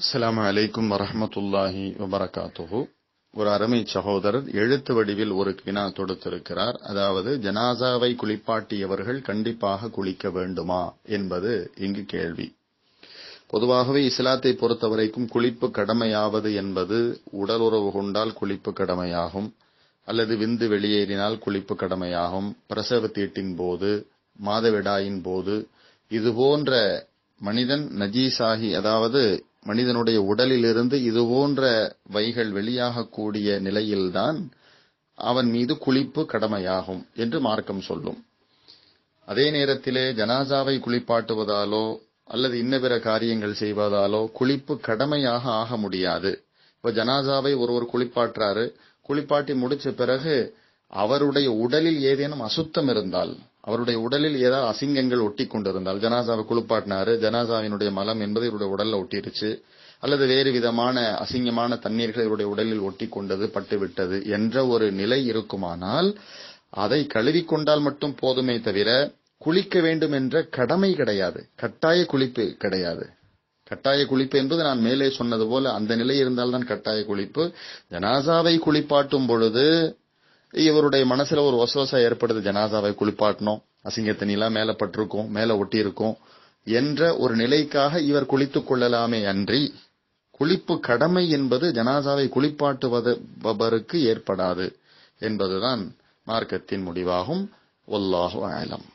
அஸ்லாம் அலைக்கும் வரமத்துல்லாஹி வபரகாத்துஹு ஒரு அருமை சகோதரர் எழுத்து வடிவில் ஒரு வினா தொடுத்திருக்கிறார் அதாவது ஜனாசாவை குளிப்பாட்டியவர்கள் கண்டிப்பாக குளிக்க வேண்டுமா என்பது இங்கு கேள்வி பொதுவாகவே இஸ்லாத்தை பொறுத்தவரைக்கும் குளிப்பு கடமையாவது என்பது உடலுறவு கொண்டால் குளிப்பு கடமையாகும் அல்லது விந்து வெளியேறினால் குளிப்பு கடமையாகும் பிரசவத்தீட்டின் போது மாதவிடாயின் போது இதுபோன்ற மனிதன் நஜீசாகி அதாவது மனிதனுடைய உடலிலிருந்து இது போன்ற வைகள் வெளியாகக்கூடிய நிலையில்தான் அவன் மீது குளிப்பு கடமையாகும் என்று மார்க்கம் சொல்லும் அதே நேரத்திலே ஜனாசாவை குளிப்பாட்டுவதாலோ அல்லது இன்ன பிற காரியங்கள் செய்வதாலோ குளிப்பு கடமையாக ஆக முடியாது இப்ப ஜனாசாவை ஒருவர் குளிப்பாட்டுறாரு குளிப்பாட்டி முடிச்ச பிறகு அவருடைய உடலில் ஏதேனும் அசுத்தம் இருந்தால் அவருடைய உடலில் ஏதாவது அசிங்கங்கள் ஒட்டி கொண்டிருந்தால் ஜனாசாவை குழுப்பாட்டினாரு ஜனாசாவினுடைய மலம் என்பது இவருடைய உடல்ல ஒட்டிருச்சு அல்லது வேறு விதமான அசிங்கமான தண்ணீர்கள் இவருடைய உடலில் ஒட்டி கொண்டது பட்டுவிட்டது என்ற ஒரு நிலை இருக்குமானால் அதை கழுவி கொண்டால் மட்டும் போதுமே தவிர குளிக்க வேண்டும் என்ற கடமை கிடையாது கட்டாய குளிப்பு கிடையாது கட்டாய குளிப்பு என்பது நான் மேலே சொன்னது போல அந்த நிலை இருந்தால்தான் கட்டாய குளிப்பு ஜனாசாவை குளிப்பாட்டும் பொழுது இவருடைய மனசுல ஒரு ஒசவசா ஏற்படுது ஜனாதாவை குளிப்பாட்டணும் அசிங்கத்தனிலாம் மேல பட்டிருக்கும் மேல ஒட்டி இருக்கும் என்ற ஒரு நிலைக்காக இவர் குளித்துக் கொள்ளலாமே அன்றி குளிப்பு கடமை என்பது ஜனாதாவை குளிப்பாட்டுவதற்கு ஏற்படாது என்பதுதான் மார்க்கத்தின் முடிவாகும் ஒல்லாக ஆலம்